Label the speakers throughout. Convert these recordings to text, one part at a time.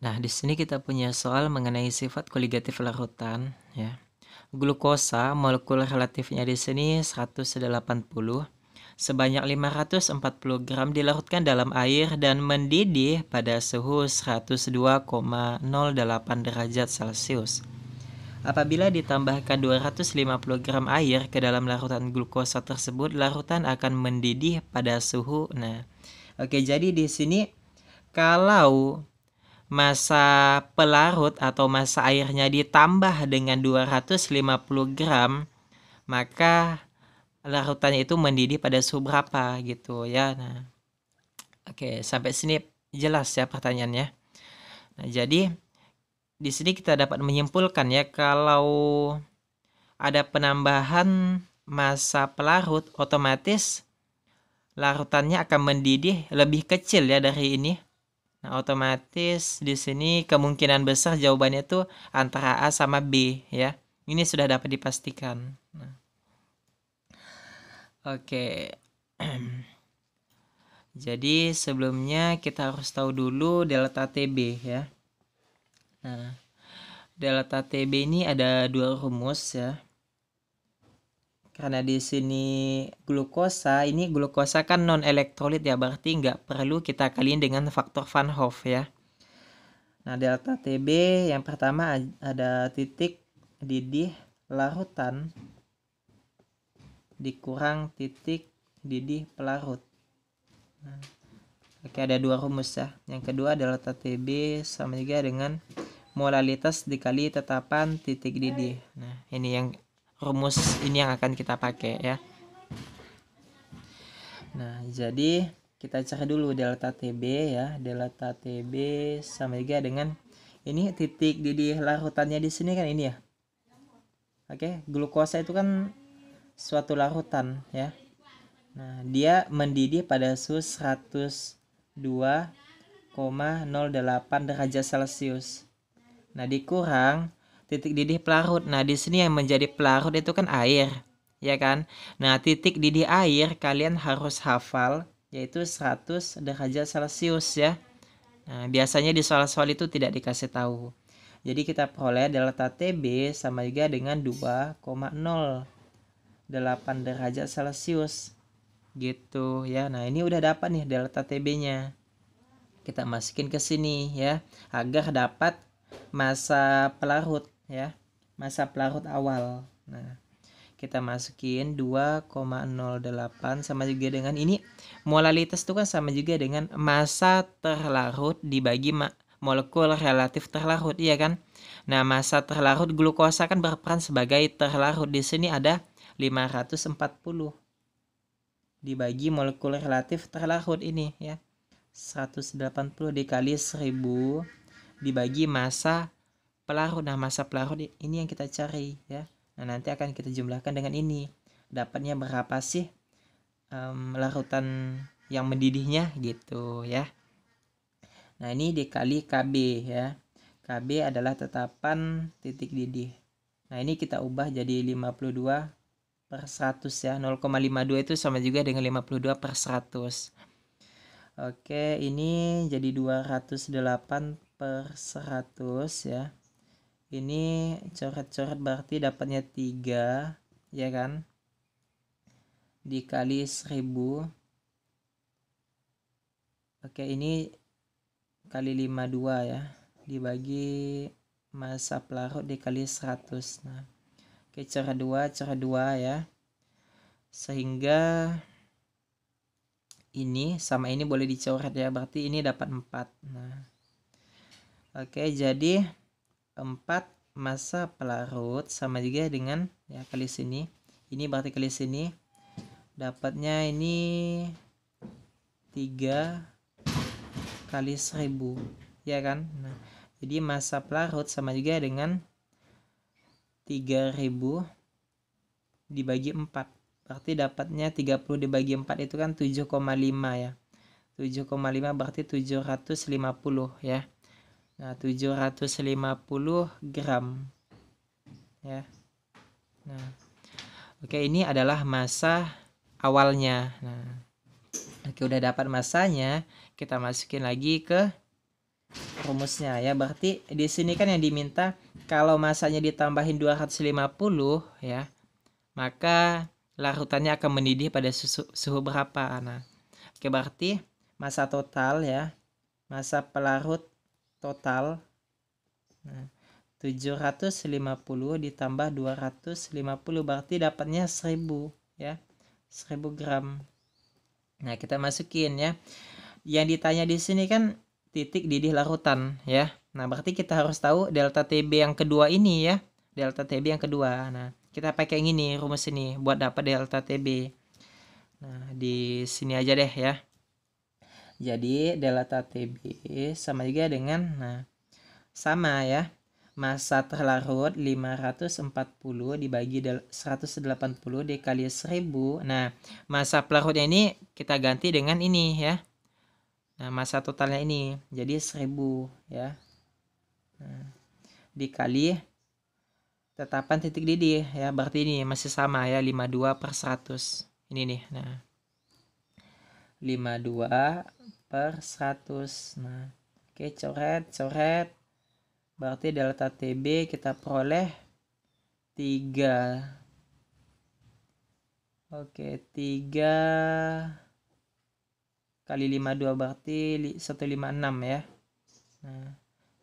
Speaker 1: Nah, di sini kita punya soal mengenai sifat koligatif larutan ya. Glukosa molekul relatifnya di sini 180 sebanyak 540 gram dilarutkan dalam air dan mendidih pada suhu 102,08 derajat Celcius. Apabila ditambahkan 250 gram air ke dalam larutan glukosa tersebut, larutan akan mendidih pada suhu. Nah, oke jadi di sini kalau masa pelarut atau masa airnya ditambah dengan 250 gram, maka larutannya itu mendidih pada suhu berapa gitu ya. Nah, oke sampai sini jelas ya pertanyaannya. Nah, jadi di sini kita dapat menyimpulkan ya kalau ada penambahan masa pelarut otomatis larutannya akan mendidih lebih kecil ya dari ini Nah, otomatis di sini kemungkinan besar jawabannya itu antara A sama B ya. Ini sudah dapat dipastikan. Nah. Oke. Jadi sebelumnya kita harus tahu dulu delta TB ya. Nah, delta TB ini ada dua rumus ya karena di sini glukosa, ini glukosa kan non elektrolit ya, berarti nggak perlu kita kaliin dengan faktor Van Hoff ya. Nah, delta TB yang pertama ada titik didih larutan dikurang titik didih pelarut. Nah, oke ada dua rumus ya. Yang kedua delta TB sama juga dengan molalitas dikali tetapan titik didih. Nah, ini yang rumus ini yang akan kita pakai ya nah jadi kita cari dulu delta TB ya delta TB sama juga dengan ini titik di larutannya di sini kan ini ya oke glukosa itu kan suatu larutan ya nah dia mendidih pada suhu 102,08 derajat celcius nah dikurang titik didih pelarut. Nah, di sini yang menjadi pelarut itu kan air, ya kan? Nah, titik didih air kalian harus hafal yaitu 100 derajat Celcius ya. Nah, biasanya di soal-soal itu tidak dikasih tahu. Jadi kita peroleh delta TB sama juga dengan 2,08 derajat Celcius. Gitu ya. Nah, ini udah dapat nih delta TB-nya. Kita masukin ke sini ya agar dapat masa pelarut ya masa pelarut awal nah kita masukin 2,08 sama juga dengan ini molalitas itu kan sama juga dengan masa terlarut dibagi ma molekul relatif terlarut iya kan nah masa terlarut glukosa kan berperan sebagai terlarut di sini ada 540 dibagi molekul relatif terlarut ini ya 180 dikali 1000 dibagi masa pelaruh. Nah, masa pelaruh ini yang kita cari ya. Nah, nanti akan kita jumlahkan dengan ini. Dapatnya berapa sih um, larutan yang mendidihnya gitu ya. Nah, ini dikali KB ya. KB adalah tetapan titik didih. Nah, ini kita ubah jadi 52 per 100 ya. 0,52 itu sama juga dengan 52 per 100. Oke, ini jadi 208 per 100 ya ini coret-coret berarti dapatnya 3 ya kan dikali 1000 oke ini kali 52 ya dibagi masa pelarut dikali 100 nah oke coret 2 coret 2 ya sehingga ini sama ini boleh dicoret ya berarti ini dapat 4 nah oke jadi keempat masa pelarut sama juga dengan ya kali sini ini berarti kali sini dapatnya ini 3 kali 1000 ya kan nah, jadi masa pelarut sama juga dengan 3000 dibagi 4 berarti dapatnya 30 dibagi 4 itu kan 7,5 ya 7,5 berarti 750 ya Nah, 750 gram. Ya. Nah. Oke, ini adalah masa awalnya. Nah. Oke, udah dapat masanya, kita masukin lagi ke rumusnya ya. Berarti di sini kan yang diminta kalau masanya ditambahin 250 ya, maka larutannya akan mendidih pada suhu, suhu berapa. Nah, oke berarti masa total ya, masa pelarut total nah, 750 ditambah 250 berarti dapatnya 1000 ya 1000 gram nah kita masukin ya yang ditanya di sini kan titik didih larutan ya nah berarti kita harus tahu delta TB yang kedua ini ya delta TB yang kedua nah kita pakai yang ini rumus ini buat dapat delta TB nah di sini aja deh ya jadi delta TB sama juga dengan nah sama ya. Masa terlarut 540 dibagi 180 dikali 1000. Nah, masa pelarutnya ini kita ganti dengan ini ya. Nah, masa totalnya ini jadi 1000 ya. Nah, dikali tetapan titik didih ya berarti ini masih sama ya 52 per 100 ini nih nah 52 per 100 nah oke okay, coret coret berarti delta TB kita peroleh 3 oke okay, 3 kali 52 berarti 156 ya nah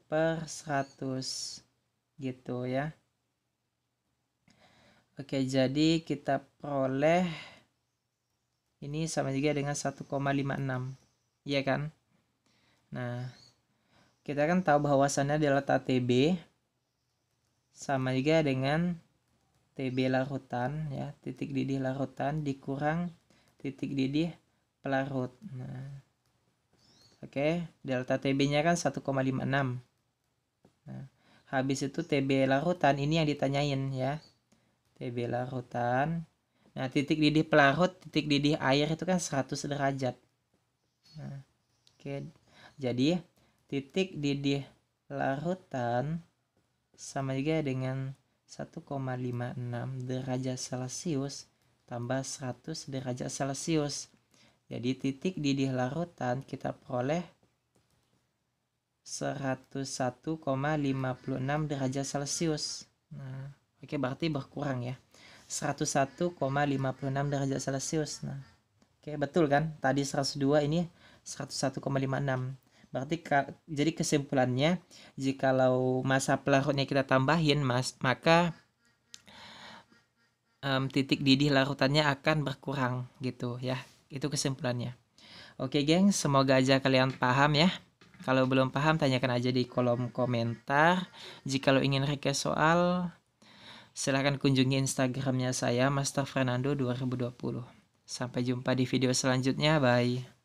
Speaker 1: per 100 gitu ya Oke, okay, jadi kita peroleh ini sama juga dengan 1,56. ya kan? Nah, kita kan tahu bahwasannya delta TB sama juga dengan TB larutan ya, titik didih larutan dikurang titik didih pelarut. Nah, Oke, okay, delta TB-nya kan 1,56. Nah, habis itu TB larutan ini yang ditanyain ya. TB larutan Nah, titik didih pelarut, titik didih air itu kan 100 derajat. Nah, oke. Jadi, titik didih larutan sama juga dengan 1,56 derajat Celcius tambah 100 derajat Celcius. Jadi titik didih larutan kita peroleh 101,56 derajat Celcius. Nah, oke berarti berkurang ya. 101,56 derajat Celcius. Nah, oke okay, betul kan? Tadi 102 ini 101,56. Berarti ka, jadi kesimpulannya jikalau masa pelarutnya kita tambahin mas maka um, titik didih larutannya akan berkurang gitu ya. Itu kesimpulannya. Oke, okay, geng, semoga aja kalian paham ya. Kalau belum paham, tanyakan aja di kolom komentar. Jika lo ingin request soal, Silahkan kunjungi Instagramnya saya, Master Fernando 2020. Sampai jumpa di video selanjutnya, bye.